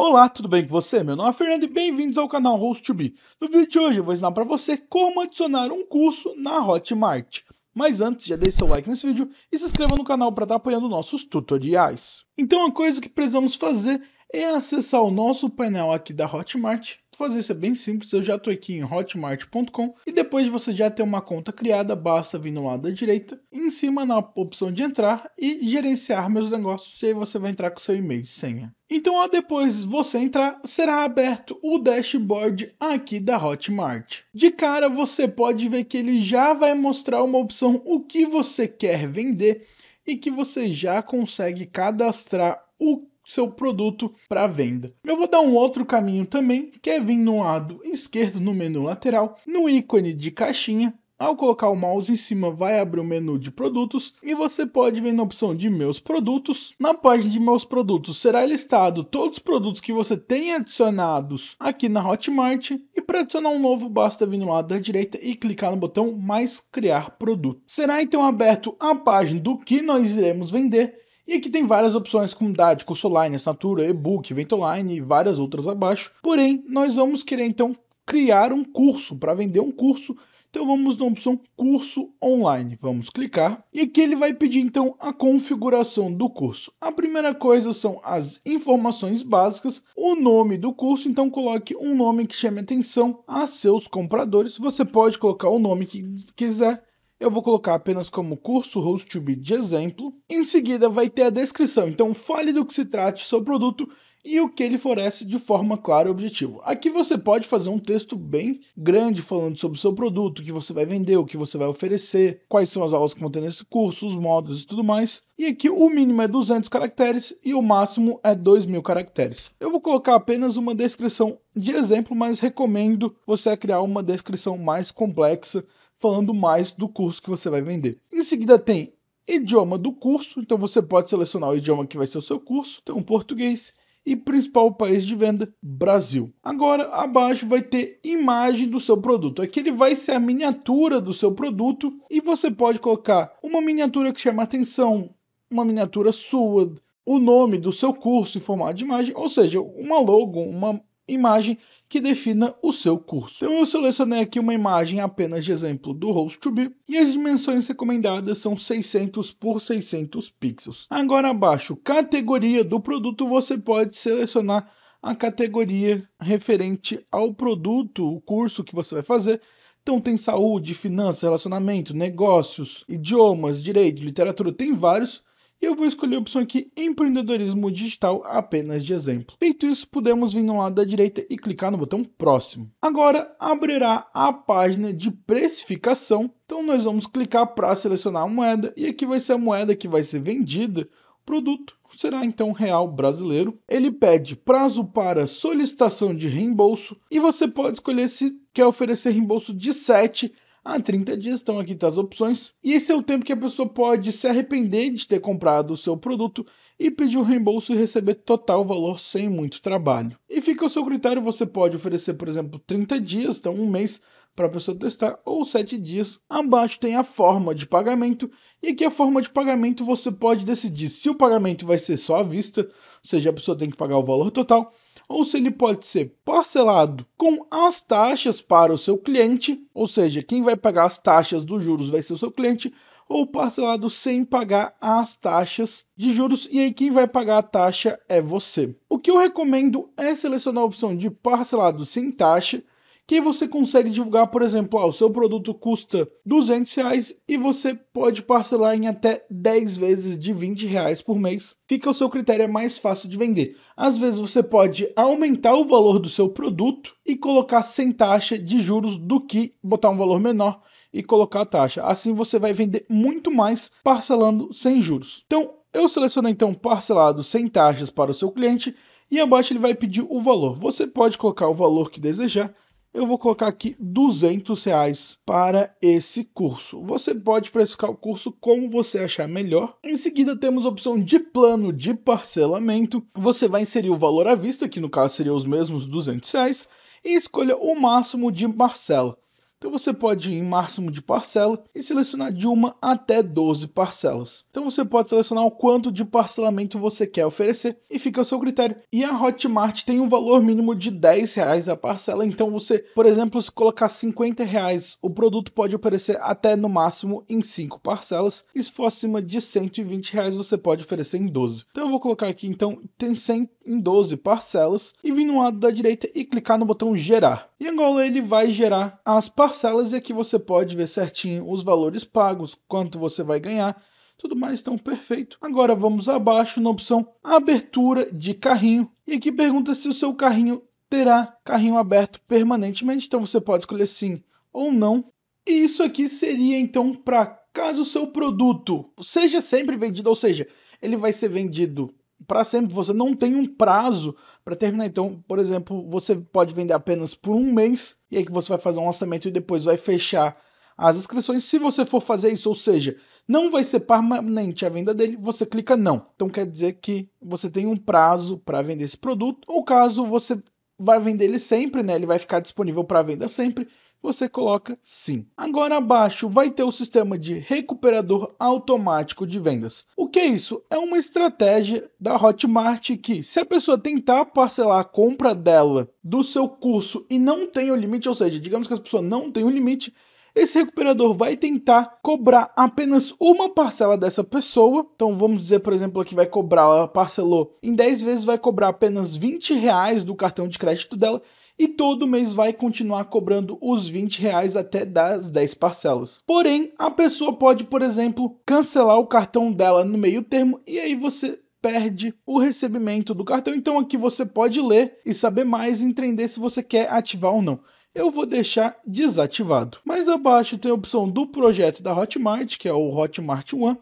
Olá, tudo bem com você? Meu nome é Fernando e bem-vindos ao canal host be No vídeo de hoje eu vou ensinar para você como adicionar um curso na Hotmart. Mas antes, já deixe seu like nesse vídeo e se inscreva no canal para estar apoiando nossos tutoriais. Então a coisa que precisamos fazer é acessar o nosso painel aqui da Hotmart. Fazer isso é bem simples, eu já estou aqui em hotmart.com e depois de você já ter uma conta criada, basta vir no lado da direita, em cima na opção de entrar e gerenciar meus negócios, e aí você vai entrar com seu e-mail e senha. Então, ó, depois você entrar, será aberto o dashboard aqui da Hotmart. De cara, você pode ver que ele já vai mostrar uma opção o que você quer vender e que você já consegue cadastrar o seu produto para venda. Eu vou dar um outro caminho também, que é vir no lado esquerdo no menu lateral, no ícone de caixinha, ao colocar o mouse em cima, vai abrir o menu de produtos e você pode ver na opção de meus produtos. Na página de meus produtos será listado todos os produtos que você tem adicionados aqui na Hotmart e para adicionar um novo basta vir no lado da direita e clicar no botão mais criar produto. Será então aberto a página do que nós iremos vender e aqui tem várias opções como DAD, curso tipo, online, assinatura, e-book, evento online e várias outras abaixo. Porém, nós vamos querer então criar um curso para vender um curso. Então vamos na opção curso online, vamos clicar e aqui ele vai pedir então a configuração do curso. A primeira coisa são as informações básicas, o nome do curso, então coloque um nome que chame atenção a seus compradores. Você pode colocar o nome que quiser eu vou colocar apenas como curso host de exemplo. Em seguida vai ter a descrição, então fale do que se trate seu produto e o que ele fornece de forma clara e objetiva. Aqui você pode fazer um texto bem grande falando sobre o seu produto, o que você vai vender, o que você vai oferecer, quais são as aulas que vão ter nesse curso, os módulos e tudo mais. E aqui o mínimo é 200 caracteres e o máximo é 2000 caracteres. Eu vou colocar apenas uma descrição de exemplo, mas recomendo você criar uma descrição mais complexa falando mais do curso que você vai vender. Em seguida tem idioma do curso, então você pode selecionar o idioma que vai ser o seu curso, tem um português e principal país de venda, Brasil. Agora, abaixo vai ter imagem do seu produto. Aqui ele vai ser a miniatura do seu produto e você pode colocar uma miniatura que chama atenção, uma miniatura sua, o nome do seu curso em formato de imagem, ou seja, uma logo, uma imagem que defina o seu curso. Então eu selecionei aqui uma imagem apenas de exemplo do host 2 b e as dimensões recomendadas são 600 por 600 pixels. Agora abaixo, categoria do produto, você pode selecionar a categoria referente ao produto, o curso que você vai fazer. Então tem saúde, finanças, relacionamento, negócios, idiomas, direito, literatura, tem vários e eu vou escolher a opção aqui empreendedorismo digital apenas de exemplo. Feito isso, podemos vir no lado da direita e clicar no botão próximo. Agora abrirá a página de precificação, então nós vamos clicar para selecionar a moeda e aqui vai ser a moeda que vai ser vendida, o produto será então real brasileiro. Ele pede prazo para solicitação de reembolso e você pode escolher se quer oferecer reembolso de 7 ah, 30 dias estão aqui tá as opções. E esse é o tempo que a pessoa pode se arrepender de ter comprado o seu produto e pedir o um reembolso e receber total valor sem muito trabalho. E fica ao seu critério, você pode oferecer, por exemplo, 30 dias, então um mês, para a pessoa testar, ou 7 dias. Abaixo tem a forma de pagamento, e aqui a forma de pagamento você pode decidir se o pagamento vai ser só à vista, ou seja, a pessoa tem que pagar o valor total, ou se ele pode ser parcelado com as taxas para o seu cliente, ou seja, quem vai pagar as taxas dos juros vai ser o seu cliente, ou parcelado sem pagar as taxas de juros, e aí quem vai pagar a taxa é você. O que eu recomendo é selecionar a opção de parcelado sem taxa que você consegue divulgar, por exemplo, o seu produto custa 200 reais e você pode parcelar em até 10 vezes de 20 reais por mês. Fica o seu critério, é mais fácil de vender. Às vezes você pode aumentar o valor do seu produto e colocar sem taxa de juros do que botar um valor menor e colocar a taxa. Assim você vai vender muito mais parcelando sem juros. Então, eu seleciono então parcelado sem taxas para o seu cliente e abaixo ele vai pedir o valor. Você pode colocar o valor que desejar eu vou colocar aqui 200 reais para esse curso. Você pode precificar o curso como você achar melhor. Em seguida, temos a opção de plano de parcelamento. Você vai inserir o valor à vista, que no caso seria os mesmos 200 reais, e escolha o máximo de parcela. Então você pode ir em máximo de parcela e selecionar de uma até 12 parcelas. Então você pode selecionar o quanto de parcelamento você quer oferecer e fica ao seu critério. E a Hotmart tem um valor mínimo de 10 reais a parcela, então você, por exemplo, se colocar 50 reais, o produto pode oferecer até no máximo em 5 parcelas. E se for acima de 120 reais, você pode oferecer em 12. Então eu vou colocar aqui então tem 100 em 12 parcelas e vir no lado da direita e clicar no botão gerar. E agora ele vai gerar as parcelas parcelas é e aqui você pode ver certinho os valores pagos, quanto você vai ganhar, tudo mais tão perfeito. Agora vamos abaixo na opção abertura de carrinho e aqui pergunta se o seu carrinho terá carrinho aberto permanentemente, então você pode escolher sim ou não. E isso aqui seria então para caso o seu produto seja sempre vendido, ou seja, ele vai ser vendido para sempre. Você não tem um prazo para terminar. Então, por exemplo, você pode vender apenas por um mês e aí que você vai fazer um lançamento e depois vai fechar as inscrições. Se você for fazer isso, ou seja, não vai ser permanente a venda dele, você clica não. Então quer dizer que você tem um prazo para vender esse produto, ou caso você vai vender ele sempre, né? Ele vai ficar disponível para venda sempre você coloca sim. Agora abaixo vai ter o sistema de recuperador automático de vendas. O que é isso? É uma estratégia da Hotmart que, se a pessoa tentar parcelar a compra dela do seu curso e não tem o limite, ou seja, digamos que a pessoa não tem o limite, esse recuperador vai tentar cobrar apenas uma parcela dessa pessoa. Então vamos dizer, por exemplo, que vai cobrar, ela parcelou em 10 vezes, vai cobrar apenas 20 reais do cartão de crédito dela e todo mês vai continuar cobrando os 20 reais até das 10 parcelas. Porém, a pessoa pode, por exemplo, cancelar o cartão dela no meio termo e aí você perde o recebimento do cartão. Então aqui você pode ler e saber mais e entender se você quer ativar ou não. Eu vou deixar desativado. Mais abaixo tem a opção do projeto da Hotmart, que é o Hotmart One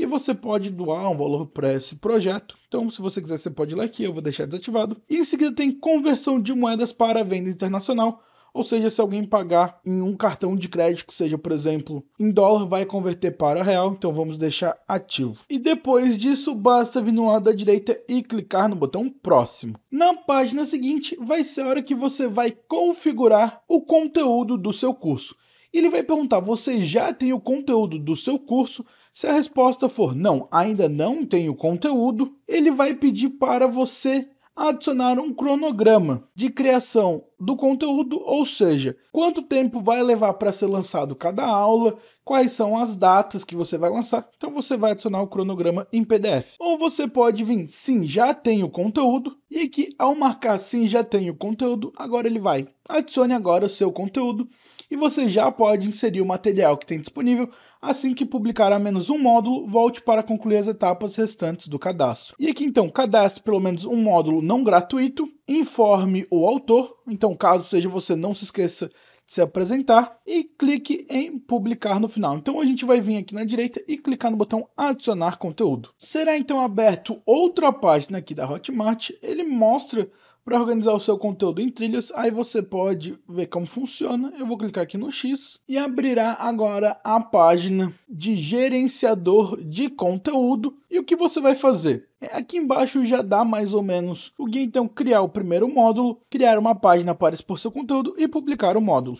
e você pode doar um valor para esse projeto. Então, se você quiser, você pode ir lá aqui, eu vou deixar desativado. E em seguida tem conversão de moedas para venda internacional. Ou seja, se alguém pagar em um cartão de crédito, que seja, por exemplo, em dólar, vai converter para real, então vamos deixar ativo. E depois disso, basta vir no lado da direita e clicar no botão próximo. Na página seguinte, vai ser a hora que você vai configurar o conteúdo do seu curso. Ele vai perguntar: você já tem o conteúdo do seu curso? Se a resposta for não, ainda não tenho conteúdo, ele vai pedir para você adicionar um cronograma de criação do conteúdo, ou seja, quanto tempo vai levar para ser lançado cada aula, quais são as datas que você vai lançar. Então você vai adicionar o cronograma em PDF. Ou você pode vir, sim, já tenho conteúdo, e aqui ao marcar sim, já tenho conteúdo, agora ele vai. Adicione agora o seu conteúdo e você já pode inserir o material que tem disponível assim que publicar a menos um módulo, volte para concluir as etapas restantes do cadastro. E aqui então, cadastre pelo menos um módulo não gratuito, informe o autor, então caso seja você não se esqueça de se apresentar e clique em publicar no final. Então a gente vai vir aqui na direita e clicar no botão adicionar conteúdo. Será então aberto outra página aqui da Hotmart, ele mostra para organizar o seu conteúdo em trilhas. Aí você pode ver como funciona. Eu vou clicar aqui no X e abrirá agora a página de gerenciador de conteúdo. E o que você vai fazer? É, aqui embaixo já dá mais ou menos o guia. Então, criar o primeiro módulo, criar uma página para expor seu conteúdo e publicar o módulo.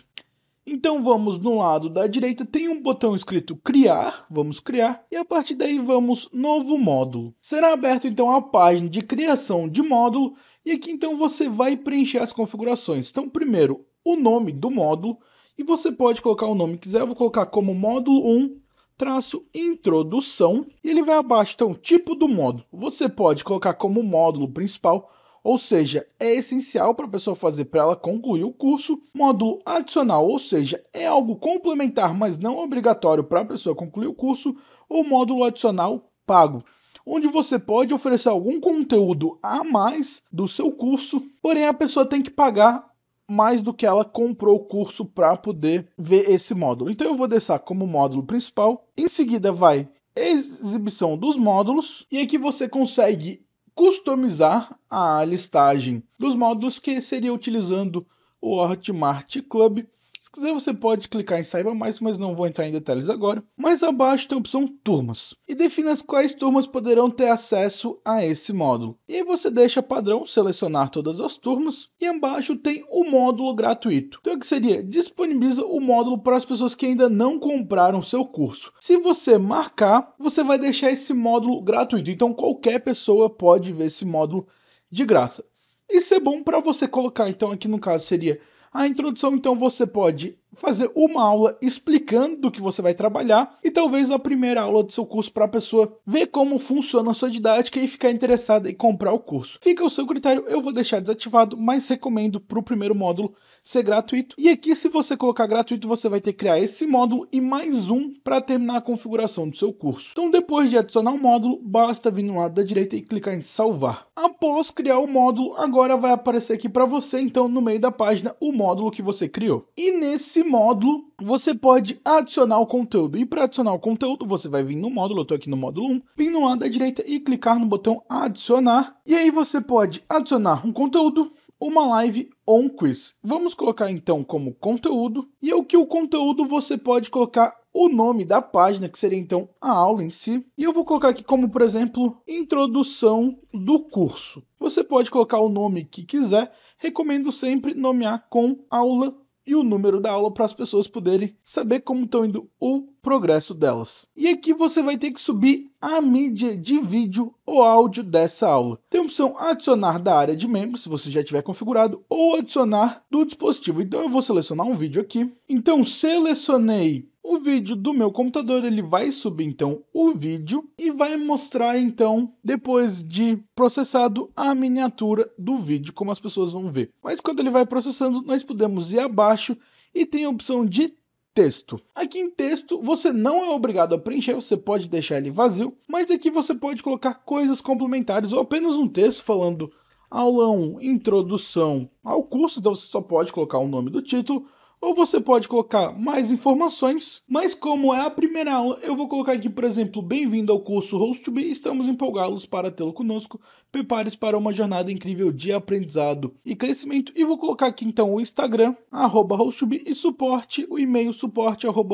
Então vamos no lado da direita, tem um botão escrito criar, vamos criar, e a partir daí vamos novo módulo. Será aberto então a página de criação de módulo e aqui então você vai preencher as configurações. Então, primeiro, o nome do módulo, e você pode colocar o nome que quiser. Eu vou colocar como módulo 1 traço introdução, e ele vai abaixo. Então, tipo do módulo, você pode colocar como módulo principal, ou seja, é essencial para a pessoa fazer para ela concluir o curso. Módulo adicional, ou seja, é algo complementar, mas não obrigatório para a pessoa concluir o curso, ou módulo adicional pago onde você pode oferecer algum conteúdo a mais do seu curso, porém a pessoa tem que pagar mais do que ela comprou o curso para poder ver esse módulo. Então eu vou deixar como módulo principal. Em seguida vai exibição dos módulos e aqui você consegue customizar a listagem dos módulos que seria utilizando o Hotmart Club se quiser, você pode clicar em Saiba Mais, mas não vou entrar em detalhes agora. Mais abaixo tem a opção Turmas e defina quais turmas poderão ter acesso a esse módulo. E aí você deixa padrão selecionar todas as turmas e embaixo tem o módulo gratuito. Então, o que seria? Disponibiliza o módulo para as pessoas que ainda não compraram seu curso. Se você marcar, você vai deixar esse módulo gratuito. Então, qualquer pessoa pode ver esse módulo de graça. Isso é bom para você colocar, então aqui no caso seria a introdução, então, você pode fazer uma aula explicando do que você vai trabalhar e talvez a primeira aula do seu curso para a pessoa ver como funciona a sua didática e ficar interessada em comprar o curso. Fica o seu critério, eu vou deixar desativado, mas recomendo para o primeiro módulo ser gratuito. E aqui, se você colocar gratuito, você vai ter que criar esse módulo e mais um para terminar a configuração do seu curso. Então, depois de adicionar o um módulo, basta vir no lado da direita e clicar em salvar. Após criar o módulo, agora vai aparecer aqui para você, então, no meio da página, o módulo que você criou. E nesse Nesse módulo, você pode adicionar o conteúdo. E para adicionar o conteúdo, você vai vir no módulo, eu estou aqui no módulo 1, vir no lado da direita e clicar no botão adicionar. E aí você pode adicionar um conteúdo, uma live ou um quiz. Vamos colocar então como conteúdo. E é o que o conteúdo você pode colocar o nome da página, que seria então a aula em si. E eu vou colocar aqui como, por exemplo, introdução do curso. Você pode colocar o nome que quiser. Recomendo sempre nomear com aula e o número da aula para as pessoas poderem saber como estão indo o progresso delas. E aqui você vai ter que subir a mídia de vídeo ou áudio dessa aula. Tem a opção adicionar da área de membros, se você já tiver configurado, ou adicionar do dispositivo. Então eu vou selecionar um vídeo aqui. Então selecionei o vídeo do meu computador ele vai subir então o vídeo e vai mostrar então depois de processado a miniatura do vídeo como as pessoas vão ver. Mas quando ele vai processando nós podemos ir abaixo e tem a opção de texto. Aqui em texto você não é obrigado a preencher, você pode deixar ele vazio, mas aqui você pode colocar coisas complementares ou apenas um texto falando aula introdução ao curso, então você só pode colocar o nome do título ou você pode colocar mais informações, mas como é a primeira aula, eu vou colocar aqui, por exemplo, bem-vindo ao curso Host2Be, estamos empolgados para tê-lo conosco, prepare-se para uma jornada incrível de aprendizado e crescimento, e vou colocar aqui então o Instagram, arroba Host2Be, e suporte, o e-mail suporte, arroba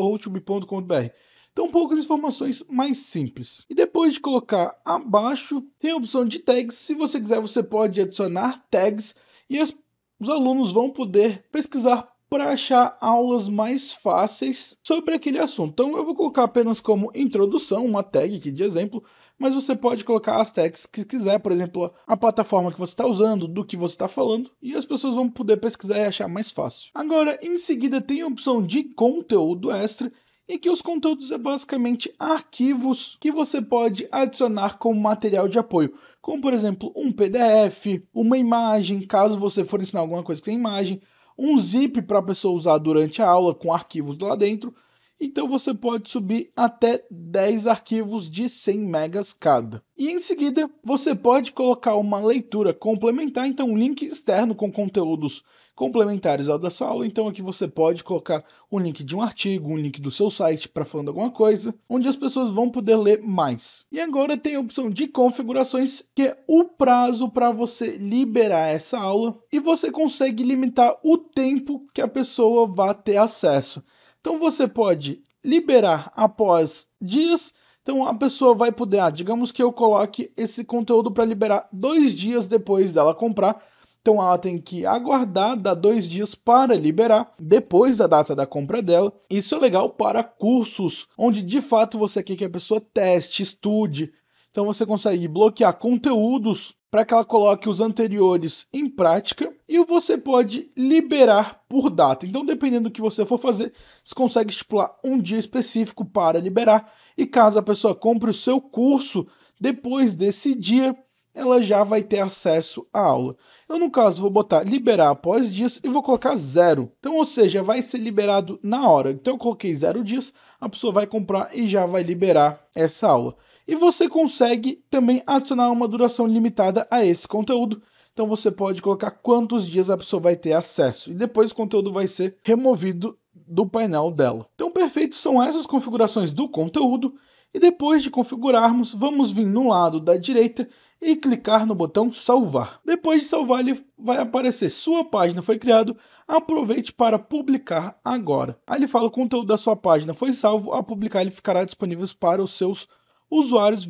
Então, poucas informações mais simples. E depois de colocar abaixo, tem a opção de tags. Se você quiser, você pode adicionar tags e os alunos vão poder pesquisar para achar aulas mais fáceis sobre aquele assunto. Então eu vou colocar apenas como introdução uma tag aqui de exemplo, mas você pode colocar as tags que quiser, por exemplo, a plataforma que você está usando, do que você está falando, e as pessoas vão poder pesquisar e achar mais fácil. Agora, em seguida, tem a opção de conteúdo extra, e que os conteúdos é basicamente arquivos que você pode adicionar como material de apoio, como por exemplo um PDF, uma imagem, caso você for ensinar alguma coisa que tem imagem, um zip para a pessoa usar durante a aula com arquivos lá dentro. Então você pode subir até 10 arquivos de 100 megas cada. E em seguida, você pode colocar uma leitura complementar, então um link externo com conteúdos complementares ao da sua aula, então aqui você pode colocar um link de um artigo, um link do seu site para falando alguma coisa, onde as pessoas vão poder ler mais. E agora tem a opção de configurações, que é o prazo para você liberar essa aula, e você consegue limitar o tempo que a pessoa vai ter acesso. Então você pode liberar após dias, então a pessoa vai poder, ah, digamos que eu coloque esse conteúdo para liberar dois dias depois dela comprar, então ela tem que aguardar, dar dois dias para liberar, depois da data da compra dela. Isso é legal para cursos, onde de fato você quer que a pessoa teste, estude. Então você consegue bloquear conteúdos para que ela coloque os anteriores em prática e você pode liberar por data. Então, dependendo do que você for fazer, você consegue estipular um dia específico para liberar. E caso a pessoa compre o seu curso depois desse dia, ela já vai ter acesso à aula. Eu, no caso, vou botar liberar após dias e vou colocar zero. Então, ou seja, vai ser liberado na hora. Então, eu coloquei zero dias, a pessoa vai comprar e já vai liberar essa aula. E você consegue também adicionar uma duração limitada a esse conteúdo. Então você pode colocar quantos dias a pessoa vai ter acesso e depois o conteúdo vai ser removido do painel dela. Então perfeito são essas configurações do conteúdo e depois de configurarmos, vamos vir no lado da direita e clicar no botão salvar. Depois de salvar, ele vai aparecer sua página foi criada, aproveite para publicar agora. Aí ele fala o conteúdo da sua página foi salvo, ao publicar ele ficará disponível para os seus usuários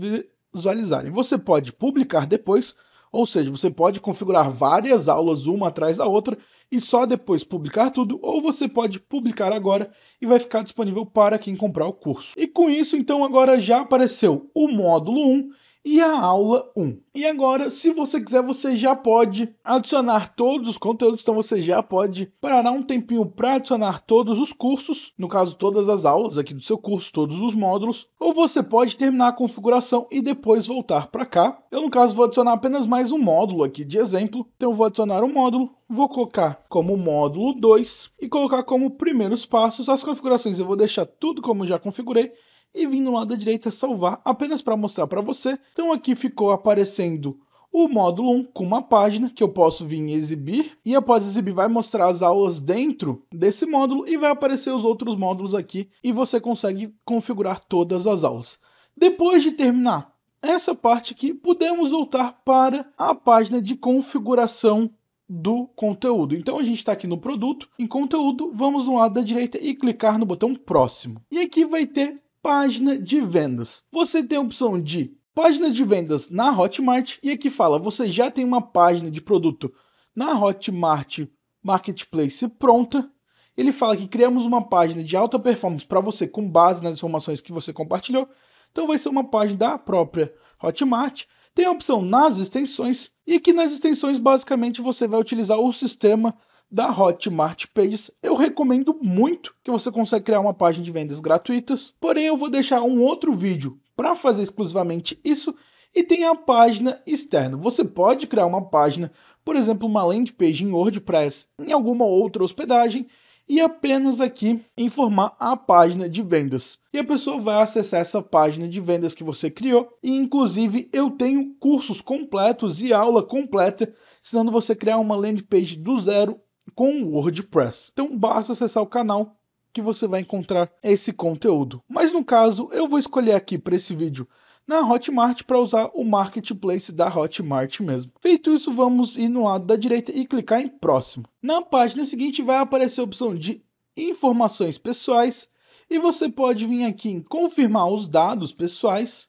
visualizarem. Você pode publicar depois, ou seja, você pode configurar várias aulas uma atrás da outra e só depois publicar tudo, ou você pode publicar agora e vai ficar disponível para quem comprar o curso. E com isso, então agora já apareceu o módulo 1 e a aula 1. E agora, se você quiser, você já pode adicionar todos os conteúdos, então você já pode parar um tempinho para adicionar todos os cursos, no caso todas as aulas aqui do seu curso, todos os módulos, ou você pode terminar a configuração e depois voltar para cá. Eu no caso vou adicionar apenas mais um módulo aqui de exemplo, então vou adicionar um módulo, vou colocar como módulo 2 e colocar como primeiros passos as configurações. Eu vou deixar tudo como já configurei e vim no lado da direita salvar apenas para mostrar para você. Então aqui ficou aparecendo o módulo 1 com uma página que eu posso vir exibir e após exibir vai mostrar as aulas dentro desse módulo e vai aparecer os outros módulos aqui e você consegue configurar todas as aulas. Depois de terminar essa parte aqui, podemos voltar para a página de configuração do conteúdo. Então a gente está aqui no produto, em conteúdo, vamos no lado da direita e clicar no botão próximo. E aqui vai ter página de vendas. Você tem a opção de página de vendas na Hotmart e aqui fala: você já tem uma página de produto na Hotmart Marketplace pronta. Ele fala que criamos uma página de alta performance para você com base nas informações que você compartilhou. Então vai ser uma página da própria Hotmart. Tem a opção nas extensões e aqui nas extensões basicamente você vai utilizar o sistema da Hotmart Pages, eu recomendo muito que você consiga criar uma página de vendas gratuitas. Porém, eu vou deixar um outro vídeo para fazer exclusivamente isso e tem a página externa. Você pode criar uma página, por exemplo, uma landing page em WordPress, em alguma outra hospedagem e apenas aqui informar a página de vendas. E a pessoa vai acessar essa página de vendas que você criou. E inclusive eu tenho cursos completos e aula completa ensinando você a criar uma landing page do zero com o WordPress. Então basta acessar o canal que você vai encontrar esse conteúdo. Mas no caso, eu vou escolher aqui para esse vídeo na Hotmart para usar o marketplace da Hotmart mesmo. Feito isso, vamos ir no lado da direita e clicar em próximo. Na página seguinte vai aparecer a opção de informações pessoais e você pode vir aqui em confirmar os dados pessoais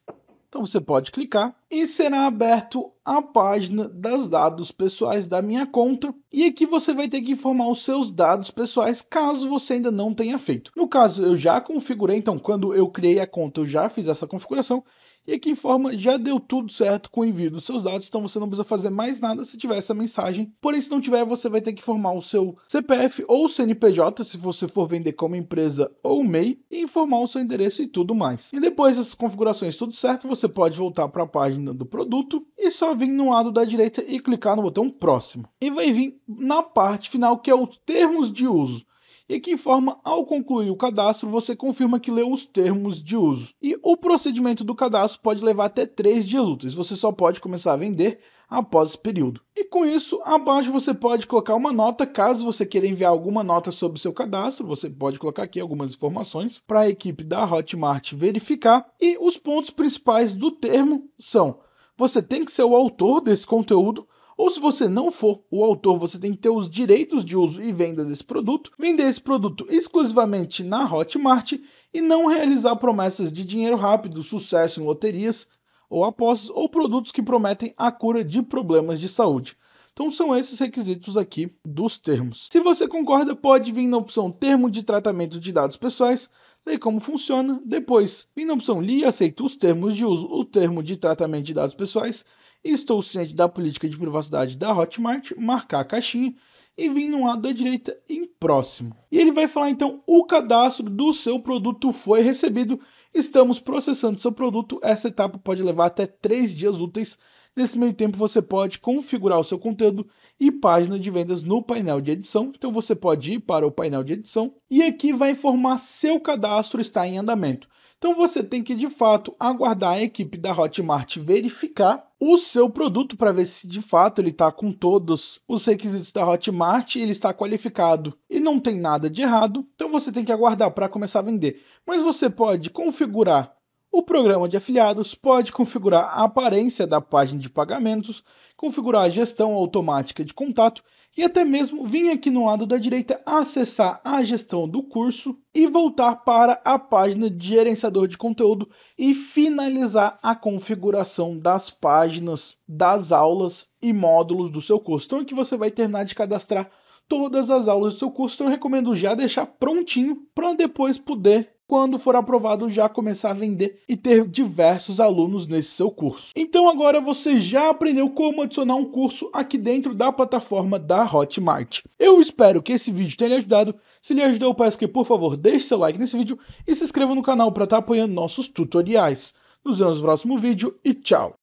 então você pode clicar e será aberto a página das dados pessoais da minha conta e aqui você vai ter que informar os seus dados pessoais caso você ainda não tenha feito. No caso eu já configurei, então quando eu criei a conta eu já fiz essa configuração e aqui informa, já deu tudo certo com o envio dos seus dados, então você não precisa fazer mais nada se tiver essa mensagem. Porém, se não tiver, você vai ter que informar o seu CPF ou CNPJ, se você for vender como empresa ou MEI, e informar o seu endereço e tudo mais. E depois dessas configurações tudo certo, você pode voltar para a página do produto e só vir no lado da direita e clicar no botão próximo. E vai vir na parte final que é o termos de uso e que informa ao concluir o cadastro você confirma que leu os termos de uso. E o procedimento do cadastro pode levar até 3 dias úteis, você só pode começar a vender após esse período. E com isso, abaixo você pode colocar uma nota, caso você queira enviar alguma nota sobre o seu cadastro, você pode colocar aqui algumas informações para a equipe da Hotmart verificar. E os pontos principais do termo são: você tem que ser o autor desse conteúdo, ou se você não for o autor, você tem que ter os direitos de uso e venda desse produto, vender esse produto exclusivamente na Hotmart e não realizar promessas de dinheiro rápido, sucesso em loterias ou apostas ou produtos que prometem a cura de problemas de saúde. Então são esses requisitos aqui dos termos. Se você concorda, pode vir na opção Termo de Tratamento de Dados Pessoais, ler como funciona, depois vir na opção Li e aceita os termos de uso, o termo de tratamento de dados pessoais, Estou ciente da política de privacidade da Hotmart, marcar a caixinha e vir no lado da direita em próximo. E ele vai falar então o cadastro do seu produto foi recebido, estamos processando seu produto. Essa etapa pode levar até três dias úteis. Nesse meio tempo você pode configurar o seu conteúdo e página de vendas no painel de edição. Então você pode ir para o painel de edição e aqui vai informar seu cadastro está em andamento. Então você tem que de fato aguardar a equipe da Hotmart verificar o seu produto para ver se de fato ele está com todos os requisitos da Hotmart e ele está qualificado e não tem nada de errado. Então você tem que aguardar para começar a vender. Mas você pode configurar o programa de afiliados pode configurar a aparência da página de pagamentos, configurar a gestão automática de contato e até mesmo vir aqui no lado da direita acessar a gestão do curso e voltar para a página de gerenciador de conteúdo e finalizar a configuração das páginas das aulas e módulos do seu curso. Então aqui você vai terminar de cadastrar todas as aulas do seu curso, então eu recomendo já deixar prontinho para depois poder quando for aprovado, já começar a vender e ter diversos alunos nesse seu curso. Então agora você já aprendeu como adicionar um curso aqui dentro da plataforma da Hotmart. Eu espero que esse vídeo tenha lhe ajudado. Se lhe ajudou, peço que por favor deixe seu like nesse vídeo e se inscreva no canal para estar tá apoiando nossos tutoriais. Nos vemos no próximo vídeo e tchau!